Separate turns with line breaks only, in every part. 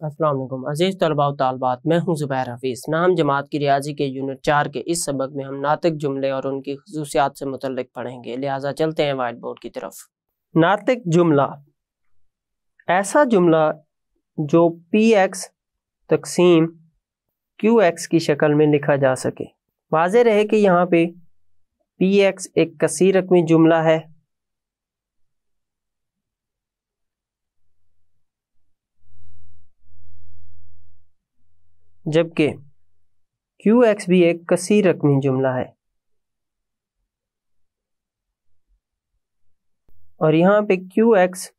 असलम अजीज़ तलबा तलबात मैं हूँ ज़ुबैर हफीज़ नाम जमात की रियाजी के यूनिट चार के इस सबक में हम नातिक जुमले और उनकी खसूसियात से मुतलक पढ़ेंगे लिहाजा चलते हैं वाइट बोर्ड की तरफ नातिक जुमला ऐसा जुमला जो पी एक्स तकसीम क्यू एक्स की शक्ल में लिखा जा सके वाज रहे कि यहाँ पे पी एक्स एक कसी रकमी जुमला है जबकि क्यू एक्स भी एक कसी रकमी जुमला है और यहाँ पे क्यू एक्स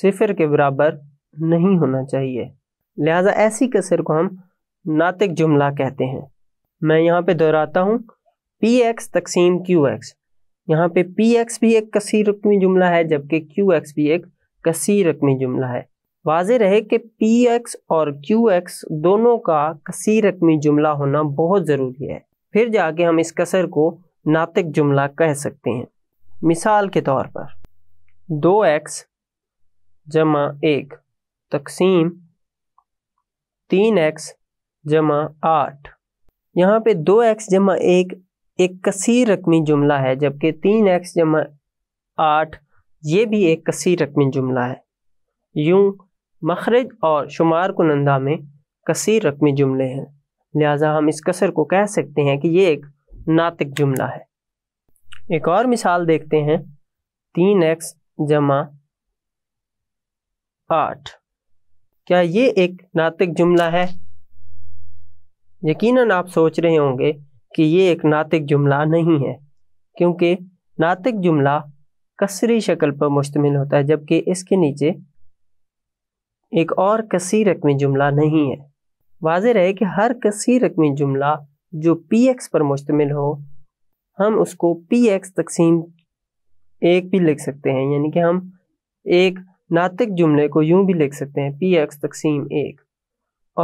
सिफर के बराबर नहीं होना चाहिए लिहाजा ऐसी कसर को हम नातिक जुमला कहते हैं मैं यहाँ पे दोहराता हूँ पी एक्स तकसीम क्यू एक्स यहाँ पे पी एक्स भी एक कसी रकमी जुमला है जबकि क्यू एक्स भी एक कसी रकमी जुमला है वाज रहे कि पी एक्स और क्यू एक्स दोनों का कसी रकमी जुमला होना बहुत ज़रूरी है फिर जाके हम इस कसर को नातिक जुमला कह सकते हैं मिसाल के तौर पर दो एक्स जमा एक तकसीम तीन एक्स जमा आठ यहाँ पे दो एक्स जमा एक एक कसीर रकमी जुमला है जबकि तीन एक्स जमा आठ ये भी एक कसीर रकमी जुमला है यूं मखरज और शुमार कुनंदा में कसीर रकमी जुमले हैं लिहाजा हम इस कसर को कह सकते हैं कि ये एक नातिक जुमला है एक और मिसाल देखते हैं तीन एक्स जमा आठ क्या ये एक नातिक जुमला है यकीनन आप सोच रहे होंगे कि ये एक नातिक जुमला नहीं है क्योंकि नातिक जुमला कसरी शक्ल पर मुश्तमिल होता है जबकि इसके नीचे एक और कसी रकमी जुमला नहीं है वाज रहे कि हर कसी रकमी जुमला जो पी एक्स पर मुश्तमिल हो हम उसको पी एक्स तकसीम एक भी लिख सकते हैं यानी कि हम एक नातिक जुमले को यूं भी लिख सकते हैं पी एक्स तकसीम एक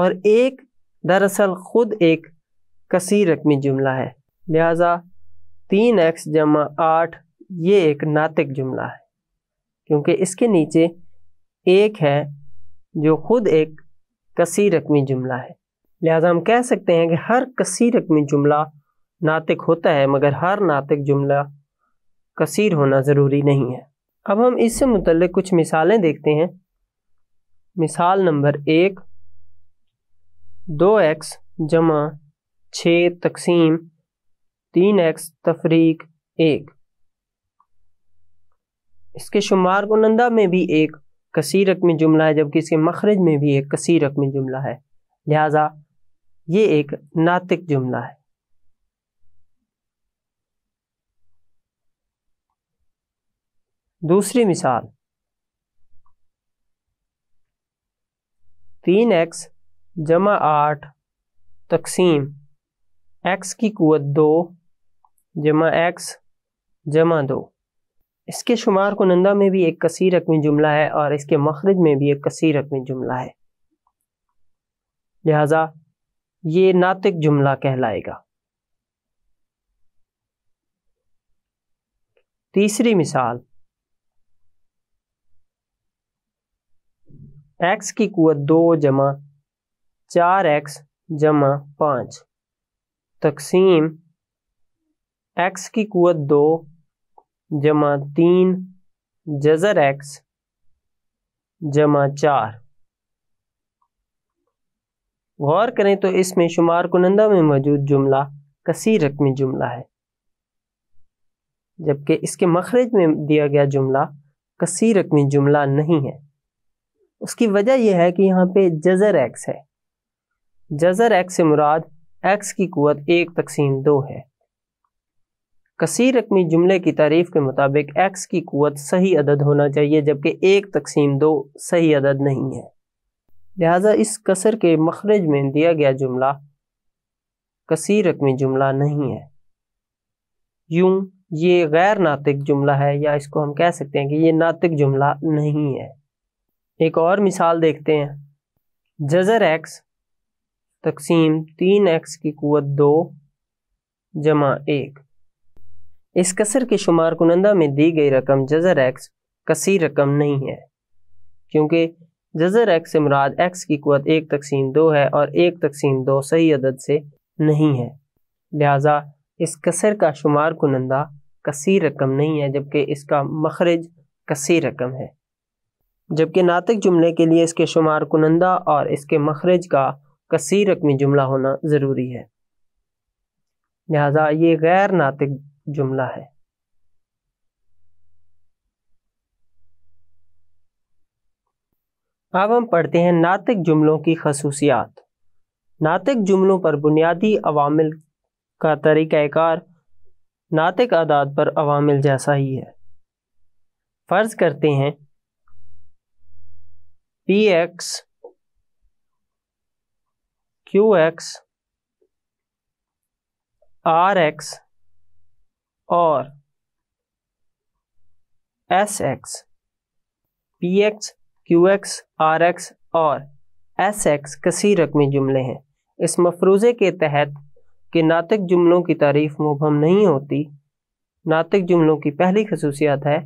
और एक दरअसल ख़ुद एक कसी रकमी जुमला है लिहाजा तीन एक्स जमा आठ ये एक नातिक जुमला है क्योंकि इसके नीचे एक है जो ख़ुद एक कसी रकमी जुमला है लिहाजा हम कह सकते हैं कि हर कसी रकमी जुमला नातिक होता है मगर हर नातिक जुमला कसीर होना ज़रूरी नहीं है अब हम इससे मुतल कुछ मिसालें देखते हैं मिसाल नंबर एक दो एक्स जमा छ तकसीम तीन एक्स तफरीक एक इसके शुमार गुनंदा में भी एक कसी रकम जुमला है जबकि इसके मखरज में भी एक कसी रकम जुमला है लिहाजा ये एक नातिक जुमला है दूसरी मिसाल तीन एक्स जमा आठ तकसीम एक्स की कुत दो जमा एक्स जमा दो इसके शुमार को नंदा में भी एक कसी रकमी जुमला है और इसके मखरज में भी एक कसी रकमी जुमला है लिहाजा ये नातिक जुमला कहलाएगा तीसरी मिसाल एक्स की कुत दो जमा चार एक्स जमा पाँच तकसीम एक्स की कुत दो जमा तीन जज़र एक्स जमा चार गौर करें तो इसमें शुमार कुनंदा में मौजूद जुमला कसी रकमी जुमला है जबकि इसके मखरज में दिया गया जुमला कसी रकमी जुमला नहीं है उसकी वजह यह है कि यहाँ पे जज़र एक्स है जज़र एक्स से मुराद एक्स की कुत एक तकसीम दो है कसीर रकमी जुमले की तारीफ के मुताबिक एक्स की कुत सही अदद होना चाहिए जबकि एक तकसीम दो सही अदद नहीं है लिहाजा इस कसर के मखरज में दिया गया जुमला कसी रकमी जुमला नहीं है यूं ये गैर नातिक जुमला है या इसको हम कह सकते हैं कि ये नातिक जुमला नहीं है एक और मिसाल देखते हैं जजर एक्स तकसीम तीन एक्स की कुत दो जमा एक इस कसर के शुमार कुनंदा में दी गई रकम जजर एक्स कसी रकम नहीं है क्योंकि जजर एक्स से मुराद एक्स की कुत एक तकसीम दो है और एक तकसीम दो सही अदद से नहीं है लिहाजा इस कसर का शुमार कुनंदा कसी रकम नहीं है जबकि इसका मखरज कसी रकम है जबकि नातक जुमले के लिए इसके शुमार कुनंदा और इसके मखरज का कसी रकमी जुमला होना ज़रूरी है लिहाजा ये गैर नातिक जुमला है अब हम पढ़ते हैं नातिक जुमलों की खसूसियात नातिक जुमलों पर बुनियादी अवामिल का तरीक़ाकार नातिक आदात पर अवामिल जैसा ही है फ़र्ज़ करते हैं P X Q X R X और S X P X Q X R X और एस एक्स कसी रकमी जुमले हैं इस मफरूज़े के तहत कि नातिक जुमलों की तारीफ मुबहम नहीं होती नातिक जुमलों की पहली खसूसियात है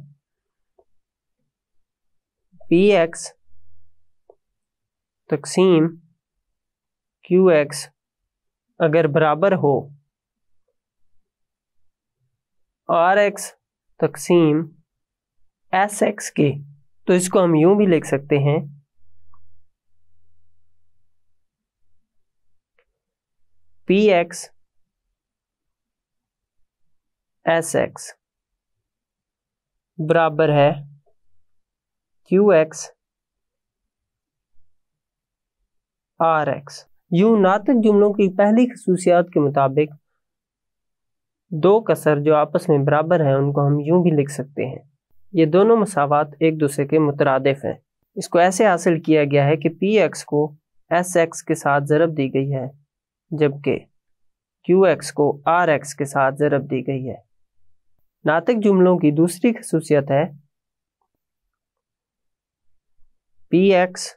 पी एक्स तकसीम क्यू एक्स अगर बराबर हो आर एक्स तकसीम एस एक्स के तो इसको हम यूं भी लिख सकते हैं पी एक्स एस एक्स बराबर है क्यू एक्स आर एक्स यूं नातक तो जुमलों की पहली खसूसियात के मुताबिक दो कसर जो आपस में बराबर हैं उनको हम यूं भी लिख सकते हैं ये दोनों मसावत एक दूसरे के मुतरदफ हैं इसको ऐसे हासिल किया गया है कि पी एक्स को एस एक्स के साथ ज़रब दी गई है जबकि क्यू एक्स को आर एक्स के साथ ज़रब दी गई है नातक जुमलों की दूसरी खसूसियत है पी एक्स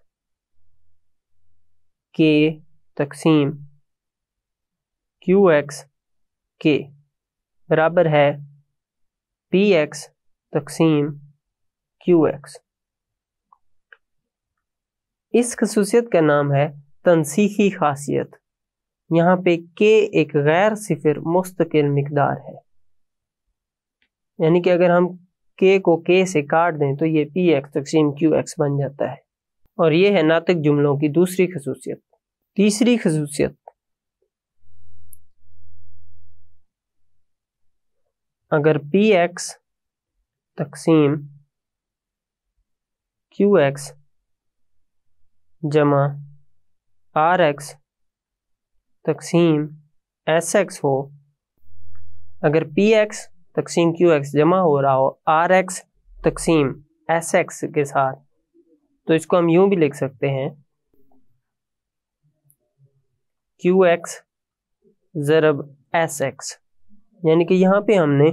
के तकसीम क्यू एक्स के बराबर है पी एक्स तकसीम क्यू एक्स इस खसूसियत का नाम है तनसीखी खासियत यहाँ पे के एक गैर सिफिर मुस्तकिल मकदार है यानी कि अगर हम के को के से काट दें तो ये पी एक्स तकसीम क्यू एक्स बन जाता है और ये है नातक जुमलों की दूसरी खसूसियत तीसरी खसूसियत अगर पी एक्स तकसीम क्यू एक्स जमा आर एक्स तकसीम एस एक्स हो अगर पी एक्स तकसीम क्यू एक्स जमा हो रहा हो आर एक्स तकसीम एस एक्स के साथ तो इसको हम यूं भी लिख सकते हैं क्यू एक्स ज़रब एस एक्स यानी कि यहाँ पे हमने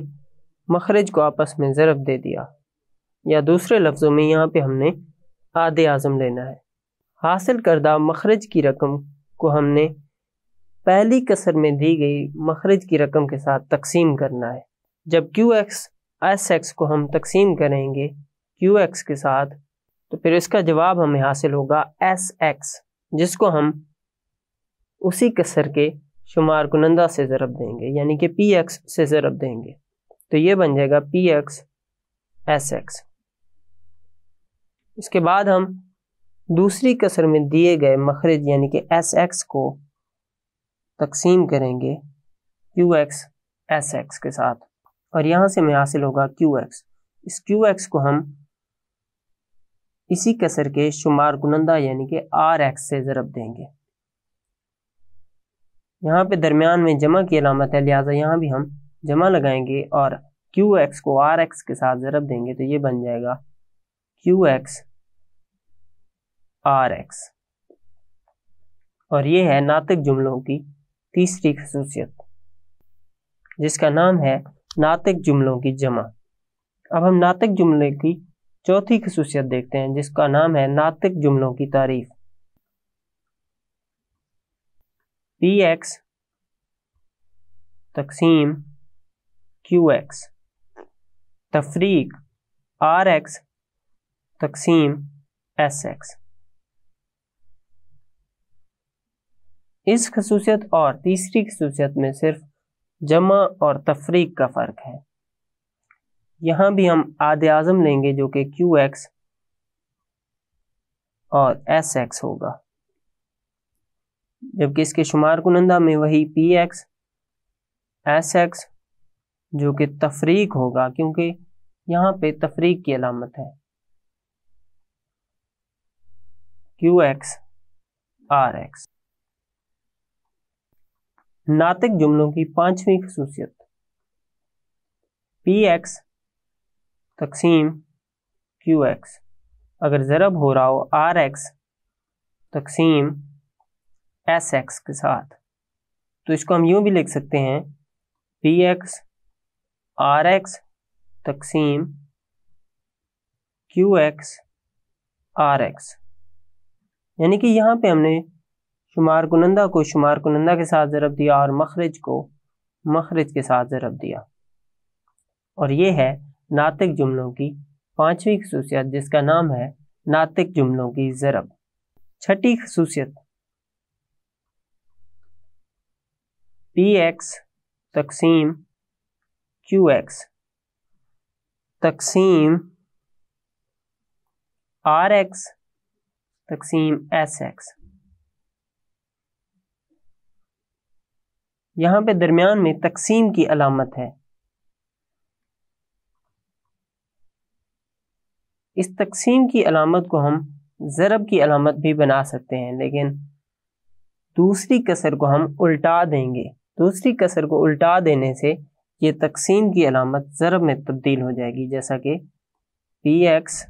मखरज को आपस में ज़रब दे दिया या दूसरे लफ्ज़ों में यहाँ पे हमने आधे आज़म लेना है हासिल करदा मखरज की रकम को हमने पहली कसर में दी गई मखरज की रकम के साथ तकसीम करना है जब क्यू एक्स एस एक्स को हम तकसीम करेंगे क्यू एक्स के साथ तो फिर इसका जवाब हमें हासिल होगा एस एक्स जिसको हम उसी कसर के शुमार को नंदा से ज़रब देंगे यानी कि पी एक्स से ज़रब देंगे तो ये बन जाएगा पी एक्स एस एक्स इसके बाद हम दूसरी कसर में दिए गए मखरज यानी कि एस एक्स को तकसीम करेंगे क्यू एक्स एस एक्स के साथ और यहाँ से हमें हासिल होगा क्यू एक्स इस क्यू एक्स को हम इसी कसर के शुमार कुनंदा यानी कि आर एक्स से ज़रब देंगे यहाँ पे दरमियान में जमा की अलामत है लिहाजा यहाँ भी हम जमा लगाएंगे और क्यू एक्स को आर एक्स के साथ ज़रब देंगे तो ये बन जाएगा क्यू एक्स आर एक्स और ये है नातिक जुमलों की तीसरी खसूसियत जिसका नाम है नातिक जुमलों की जमा अब हम नातिक जुमले की चौथी खसूसियत देखते हैं जिसका नाम है नातिक जुमलों की तारीफ़ पी एक्स तकसीम क्यू एक्स तफरीक आर एक्स तकसीम एस एक्स इस खसूसियत और तीसरी खसूसियत में सिर्फ जमा और तफरीक का फ़र्क है यहां भी हम आद आज़म लेंगे जो कि क्यू एक्स और एस एक्स होगा जबकि इसके शुमार कुनंदा में वही पी एक्स एस एक्स जो कि तफरीक होगा क्योंकि यहाँ पे तफरीक की अलामत है क्यू एक्स आर एक्स नातिक जुमलों की पांचवी खसूसियत पी एक्स तकसीम क्यू एक्स अगर ज़रब हो रहा हो आर एक्स तकसीम एस एक्स के साथ तो इसको हम यूं भी लिख सकते हैं पी एक्स आर एक्स तकसीम क्यू एक्स आर एक्स यानी कि यहाँ पे हमने शुमार कुनंदा को शुमार कुनंदा के साथ ज़रब दिया और मखरज को मखरज के साथ ज़रब दिया और ये है नातिक जुमलों की पांचवी खसूसियत जिसका नाम है नातिक जुमलों की ज़रब छठी खसूसियत पी एक्स तकसीम क्यू एक्स तकसीम आर एक्स तकसीम एस एक्स यहाँ पे दरमियान में तकसीम की अलामत है इस तकसीम की अलामत को हम ज़रब की अलामत भी बना सकते हैं लेकिन दूसरी कसर को हम उल्टा देंगे दूसरी कसर को उल्टा देने से ये तकसीम की अलामत ज़रब में तब्दील हो जाएगी जैसा कि पी एक्स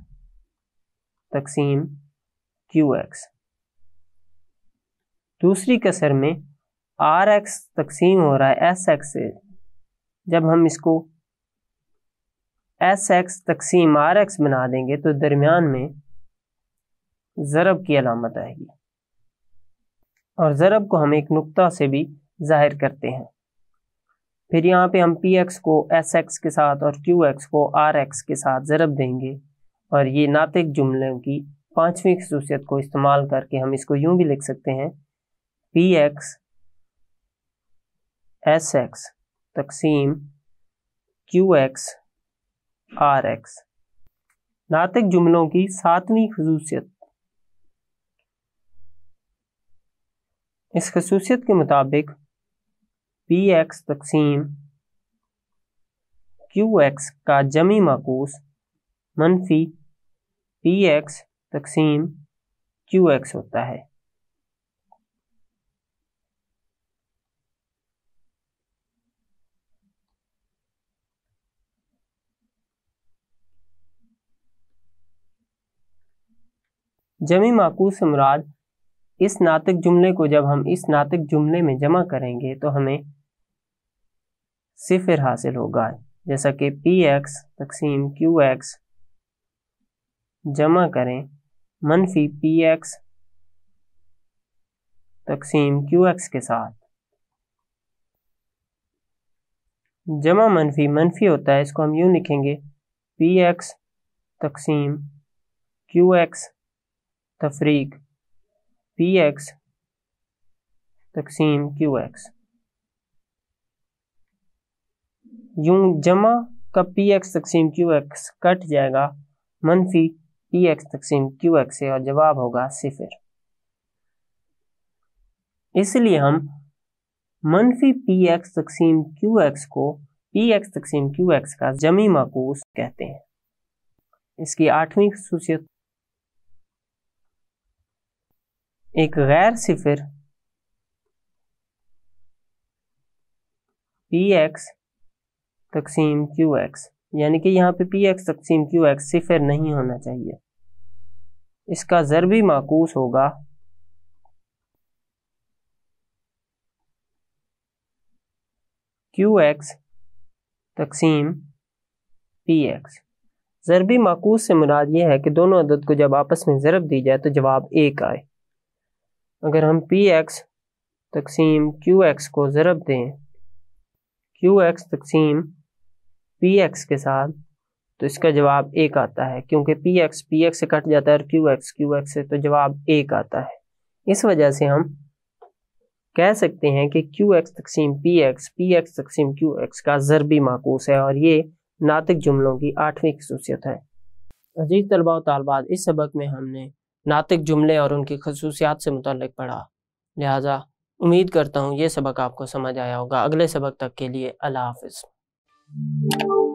तकसीम क्यू एक्स दूसरी कसर में आर एक्स तकसीम हो रहा है एस एक्स से जब हम इसको एस एक्स तकसीम आर एक्स बना देंगे तो दरमियान में ज़रब की अलामत आएगी और ज़रब को हम एक नुक्ता से भी ज़ाहिर करते हैं फिर यहाँ पे हम पी एक्स को एस एक्स के साथ और क्यू एक्स को आर एक्स के साथ ज़रब देंगे और ये नातिक जुमलों की पाँचवीं खसूसियत को इस्तेमाल करके हम इसको यूँ भी लिख सकते हैं पी एक्स एस एक्स तकसीम क्यू एक्स आर एक्स नातिक जुमलों की सातवीं खसूसियत इस खसूसियत के मुताबिक पी एक्स तकसीम क्यू एक्स का जमी माकूस मनफी पी एक्स तकसीम क्यू एक्स होता है जमी माकूस मुराद इस नातक जुमले को जब हम इस नातक जुमले में जमा करेंगे तो हमें सिफिर हासिल होगा जैसा कि पी एक्स तकसीम क्यू एक्स जमा करें मनफी पी एक्स तकसीम क्यू एक्स के साथ जमा मनफी मनफी होता है इसको हम यूं लिखेंगे पी एक्स तकसीम क्यू एक्स तफरीक पी एक्स तकसीम क्यू एक्स यूं जमा का पी एक्स तकसीम क्यू एक्स कट जाएगा मनफी पी एक्स तकसीम क्यू एक्स से और जवाब होगा सिफिर इसलिए हम मनफी पी एक्स तकसीम क्यू एक्स को पी एक्स तकसीम क्यू एक्स का जमी माकूस कहते हैं इसकी आठवीं खसूसियत एक गैर सिफिर पी एक्स तकसीम क्यू एक्स यानी कि यहाँ पे पी एक्स तकसीम क्यू एक्स सिफर नहीं होना चाहिए इसका ज़रबी माकूस होगा क्यू एक्स तकसीम पी एक्स ज़रबी माकूस से मुराद ये है कि दोनों अदद को जब आपस में ज़रब दी जाए तो जवाब एक आए अगर हम पी एक्स तकसीम क्यू एक्स को ज़रब दें क्यू एक्स तकसीम पी एक्स के साथ तो इसका जवाब एक आता है क्योंकि पी एक्स पी एक्स से कट जाता है और क्यू एक्स क्यू एक्स से तो जवाब एक आता है इस वजह से हम कह सकते हैं कि क्यू एक्स तकसीम पी एक्स पी एक्स तकसीम क्यू एक्स का ज़रबी माकूस है और ये नातिक जुमलों की आठवीं खसूसियत है अजीज तलबा तालबात इस सबक में हमने नातिक जुमले और उनकी खसूसियात से मुतलक पढ़ा लिहाजा उम्मीद करता हूँ ये सबक आपको समझ आया होगा अगले सबक तक के लिए अल्लाह हाफिज़ Thank you.